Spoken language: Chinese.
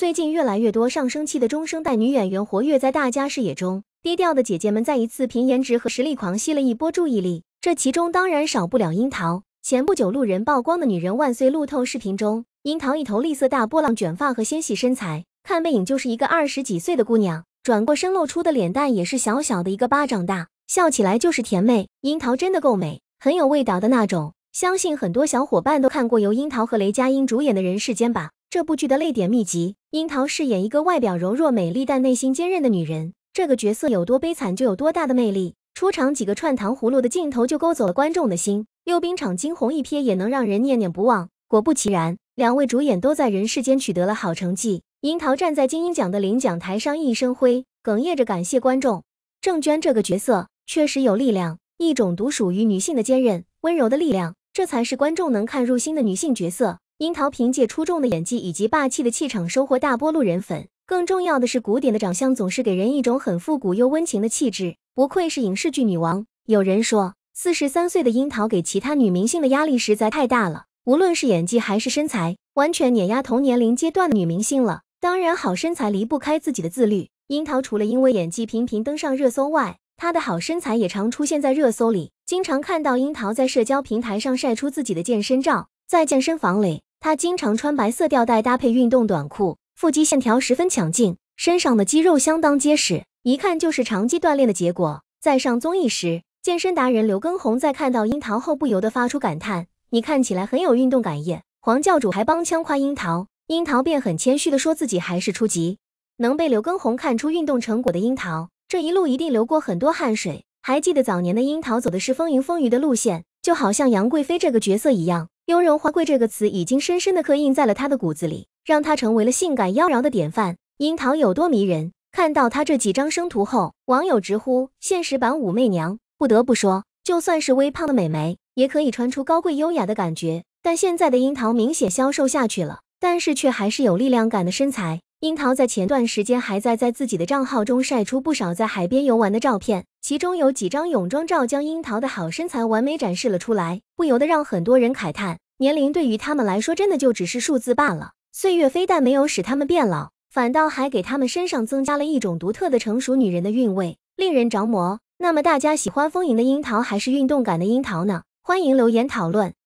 最近越来越多上升期的中生代女演员活跃在大家视野中，低调的姐姐们再一次凭颜值和实力狂吸了一波注意力。这其中当然少不了樱桃。前不久路人曝光的女人万岁路透视频中，樱桃一头栗色大波浪卷发和纤细身材，看背影就是一个二十几岁的姑娘，转过身露出的脸蛋也是小小的一个巴掌大，笑起来就是甜妹。樱桃真的够美，很有味道的那种。相信很多小伙伴都看过由樱桃和雷佳音主演的人世间吧，这部剧的泪点密集。樱桃饰演一个外表柔弱美丽但内心坚韧的女人，这个角色有多悲惨就有多大的魅力。出场几个串糖葫芦的镜头就勾走了观众的心，溜冰场惊鸿一瞥也能让人念念不忘。果不其然，两位主演都在人世间取得了好成绩。樱桃站在金鹰奖的领奖台上，一身灰，哽咽着感谢观众。郑娟这个角色确实有力量，一种独属于女性的坚韧、温柔的力量，这才是观众能看入心的女性角色。樱桃凭借出众的演技以及霸气的气场收获大波路人粉。更重要的是，古典的长相总是给人一种很复古又温情的气质，不愧是影视剧女王。有人说，四十三岁的樱桃给其他女明星的压力实在太大了，无论是演技还是身材，完全碾压同年龄阶段的女明星了。当然，好身材离不开自己的自律。樱桃除了因为演技频频登上热搜外，她的好身材也常出现在热搜里。经常看到樱桃在社交平台上晒出自己的健身照，在健身房里。他经常穿白色吊带搭配运动短裤，腹肌线条十分强劲，身上的肌肉相当结实，一看就是长期锻炼的结果。在上综艺时，健身达人刘畊宏在看到樱桃后，不由得发出感叹：“你看起来很有运动感耶。”黄教主还帮腔夸樱桃，樱桃便很谦虚的说自己还是初级。能被刘畊宏看出运动成果的樱桃，这一路一定流过很多汗水。还记得早年的樱桃走的是风云风雨的路线，就好像杨贵妃这个角色一样。“雍容华贵”这个词已经深深地刻印在了她的骨子里，让她成为了性感妖娆的典范。樱桃有多迷人？看到她这几张生图后，网友直呼现实版武媚娘。不得不说，就算是微胖的美眉，也可以穿出高贵优雅的感觉。但现在的樱桃明显消瘦下去了，但是却还是有力量感的身材。樱桃在前段时间还在在自己的账号中晒出不少在海边游玩的照片。其中有几张泳装照将樱桃的好身材完美展示了出来，不由得让很多人慨叹：年龄对于他们来说，真的就只是数字罢了。岁月非但没有使他们变老，反倒还给他们身上增加了一种独特的成熟女人的韵味，令人着魔。那么，大家喜欢丰盈的樱桃还是运动感的樱桃呢？欢迎留言讨论。